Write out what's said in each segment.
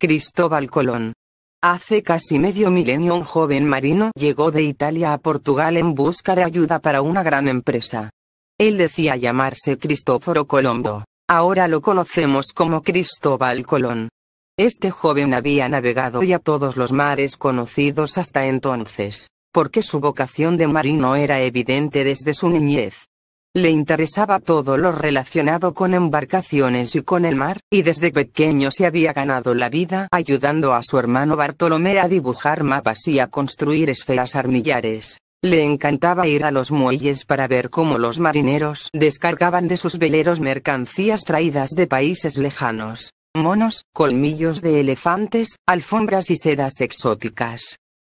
Cristóbal Colón. Hace casi medio milenio un joven marino llegó de Italia a Portugal en busca de ayuda para una gran empresa. Él decía llamarse Cristóforo Colombo. Ahora lo conocemos como Cristóbal Colón. Este joven había navegado ya todos los mares conocidos hasta entonces, porque su vocación de marino era evidente desde su niñez. Le interesaba todo lo relacionado con embarcaciones y con el mar, y desde pequeño se había ganado la vida ayudando a su hermano Bartolomé a dibujar mapas y a construir esferas armillares. Le encantaba ir a los muelles para ver cómo los marineros descargaban de sus veleros mercancías traídas de países lejanos, monos, colmillos de elefantes, alfombras y sedas exóticas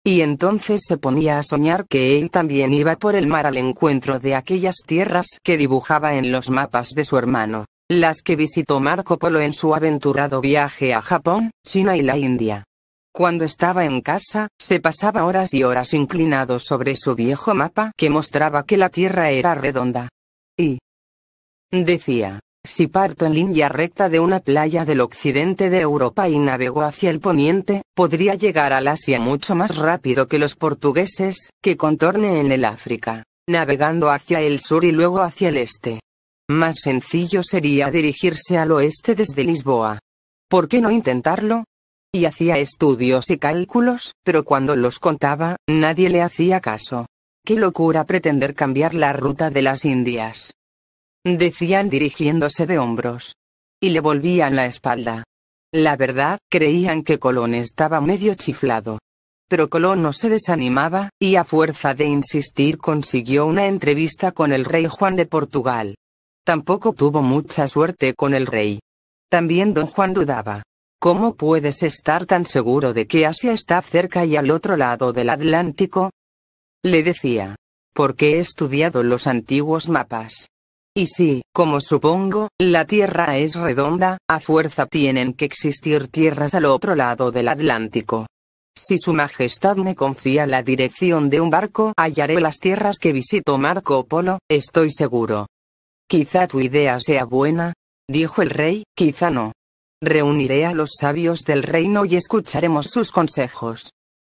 y entonces se ponía a soñar que él también iba por el mar al encuentro de aquellas tierras que dibujaba en los mapas de su hermano, las que visitó Marco Polo en su aventurado viaje a Japón, China y la India. Cuando estaba en casa, se pasaba horas y horas inclinado sobre su viejo mapa que mostraba que la Tierra era redonda. Y decía, si parto en línea recta de una playa del occidente de Europa y navego hacia el poniente, podría llegar al Asia mucho más rápido que los portugueses, que contorne en el África, navegando hacia el sur y luego hacia el este. Más sencillo sería dirigirse al oeste desde Lisboa. ¿Por qué no intentarlo? Y hacía estudios y cálculos, pero cuando los contaba, nadie le hacía caso. Qué locura pretender cambiar la ruta de las Indias decían dirigiéndose de hombros. Y le volvían la espalda. La verdad, creían que Colón estaba medio chiflado. Pero Colón no se desanimaba, y a fuerza de insistir consiguió una entrevista con el rey Juan de Portugal. Tampoco tuvo mucha suerte con el rey. También don Juan dudaba. ¿Cómo puedes estar tan seguro de que Asia está cerca y al otro lado del Atlántico? Le decía. Porque he estudiado los antiguos mapas. Y si, como supongo, la Tierra es redonda, a fuerza tienen que existir tierras al otro lado del Atlántico. Si su majestad me confía la dirección de un barco, hallaré las tierras que visitó Marco Polo, estoy seguro. Quizá tu idea sea buena, dijo el rey, quizá no. Reuniré a los sabios del reino y escucharemos sus consejos.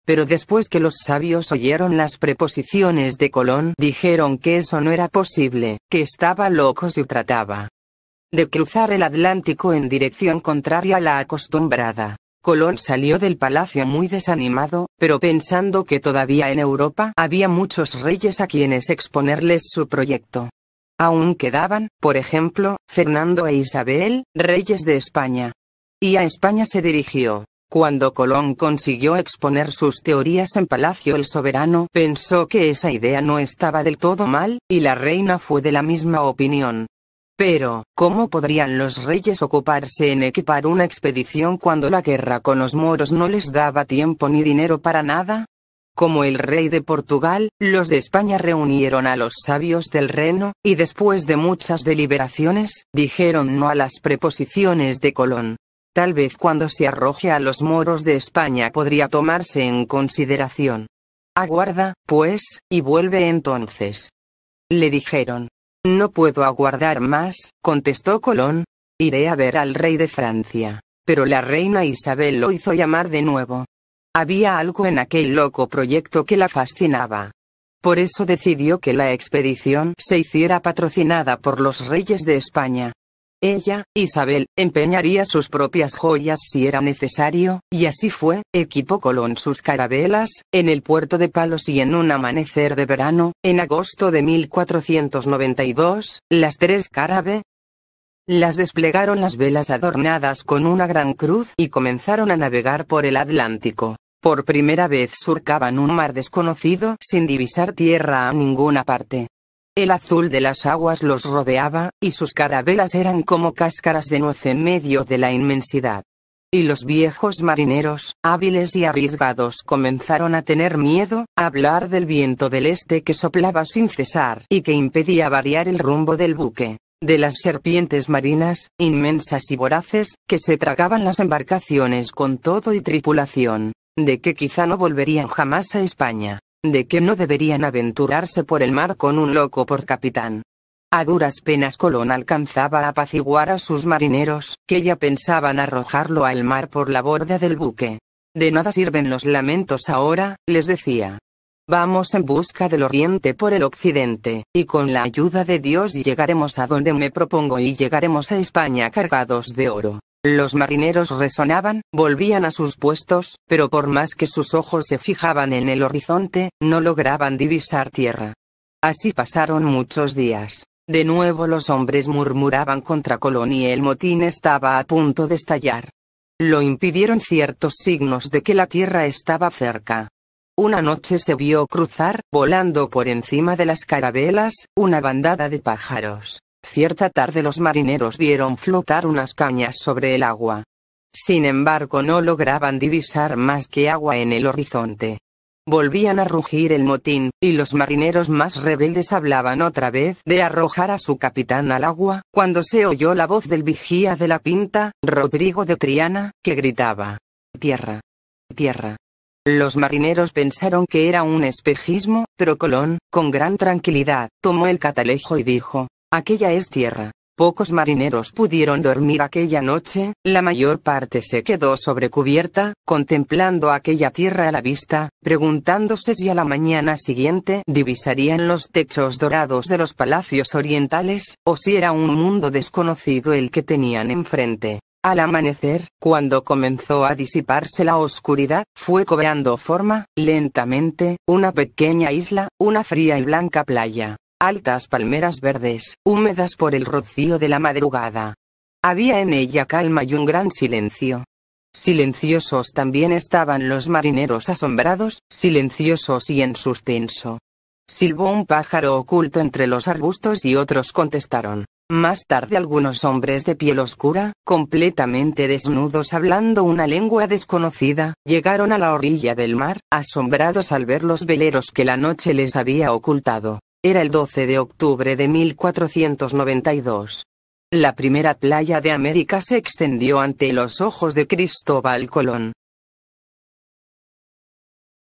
Pero después que los sabios oyeron las preposiciones de Colón dijeron que eso no era posible, que estaba loco si trataba de cruzar el Atlántico en dirección contraria a la acostumbrada. Colón salió del palacio muy desanimado, pero pensando que todavía en Europa había muchos reyes a quienes exponerles su proyecto. Aún quedaban, por ejemplo, Fernando e Isabel, reyes de España. Y a España se dirigió. Cuando Colón consiguió exponer sus teorías en Palacio el soberano pensó que esa idea no estaba del todo mal, y la reina fue de la misma opinión. Pero, ¿cómo podrían los reyes ocuparse en equipar una expedición cuando la guerra con los moros no les daba tiempo ni dinero para nada? Como el rey de Portugal, los de España reunieron a los sabios del reino, y después de muchas deliberaciones, dijeron no a las preposiciones de Colón. Tal vez cuando se arroje a los moros de España podría tomarse en consideración. Aguarda, pues, y vuelve entonces. Le dijeron. No puedo aguardar más, contestó Colón. Iré a ver al rey de Francia. Pero la reina Isabel lo hizo llamar de nuevo. Había algo en aquel loco proyecto que la fascinaba. Por eso decidió que la expedición se hiciera patrocinada por los reyes de España. Ella, Isabel, empeñaría sus propias joyas si era necesario, y así fue, equipó Colón sus carabelas, en el puerto de Palos y en un amanecer de verano, en agosto de 1492, las tres carabe, las desplegaron las velas adornadas con una gran cruz y comenzaron a navegar por el Atlántico. Por primera vez surcaban un mar desconocido sin divisar tierra a ninguna parte. El azul de las aguas los rodeaba, y sus carabelas eran como cáscaras de nuez en medio de la inmensidad. Y los viejos marineros, hábiles y arriesgados, comenzaron a tener miedo, a hablar del viento del este que soplaba sin cesar y que impedía variar el rumbo del buque, de las serpientes marinas, inmensas y voraces, que se tragaban las embarcaciones con todo y tripulación, de que quizá no volverían jamás a España de que no deberían aventurarse por el mar con un loco por capitán. A duras penas Colón alcanzaba a apaciguar a sus marineros, que ya pensaban arrojarlo al mar por la borda del buque. De nada sirven los lamentos ahora, les decía. Vamos en busca del oriente por el occidente, y con la ayuda de Dios llegaremos a donde me propongo y llegaremos a España cargados de oro. Los marineros resonaban, volvían a sus puestos, pero por más que sus ojos se fijaban en el horizonte, no lograban divisar tierra. Así pasaron muchos días. De nuevo los hombres murmuraban contra Colón y el motín estaba a punto de estallar. Lo impidieron ciertos signos de que la tierra estaba cerca. Una noche se vio cruzar, volando por encima de las carabelas, una bandada de pájaros. Cierta tarde los marineros vieron flotar unas cañas sobre el agua. Sin embargo no lograban divisar más que agua en el horizonte. Volvían a rugir el motín, y los marineros más rebeldes hablaban otra vez de arrojar a su capitán al agua, cuando se oyó la voz del vigía de la pinta, Rodrigo de Triana, que gritaba, Tierra, tierra. Los marineros pensaron que era un espejismo, pero Colón, con gran tranquilidad, tomó el catalejo y dijo, Aquella es tierra. Pocos marineros pudieron dormir aquella noche, la mayor parte se quedó sobre cubierta, contemplando aquella tierra a la vista, preguntándose si a la mañana siguiente divisarían los techos dorados de los palacios orientales, o si era un mundo desconocido el que tenían enfrente. Al amanecer, cuando comenzó a disiparse la oscuridad, fue cobrando forma, lentamente, una pequeña isla, una fría y blanca playa altas palmeras verdes, húmedas por el rocío de la madrugada. Había en ella calma y un gran silencio. Silenciosos también estaban los marineros asombrados, silenciosos y en suspenso. Silbó un pájaro oculto entre los arbustos y otros contestaron. Más tarde algunos hombres de piel oscura, completamente desnudos hablando una lengua desconocida, llegaron a la orilla del mar, asombrados al ver los veleros que la noche les había ocultado. Era el 12 de octubre de 1492. La primera playa de América se extendió ante los ojos de Cristóbal Colón.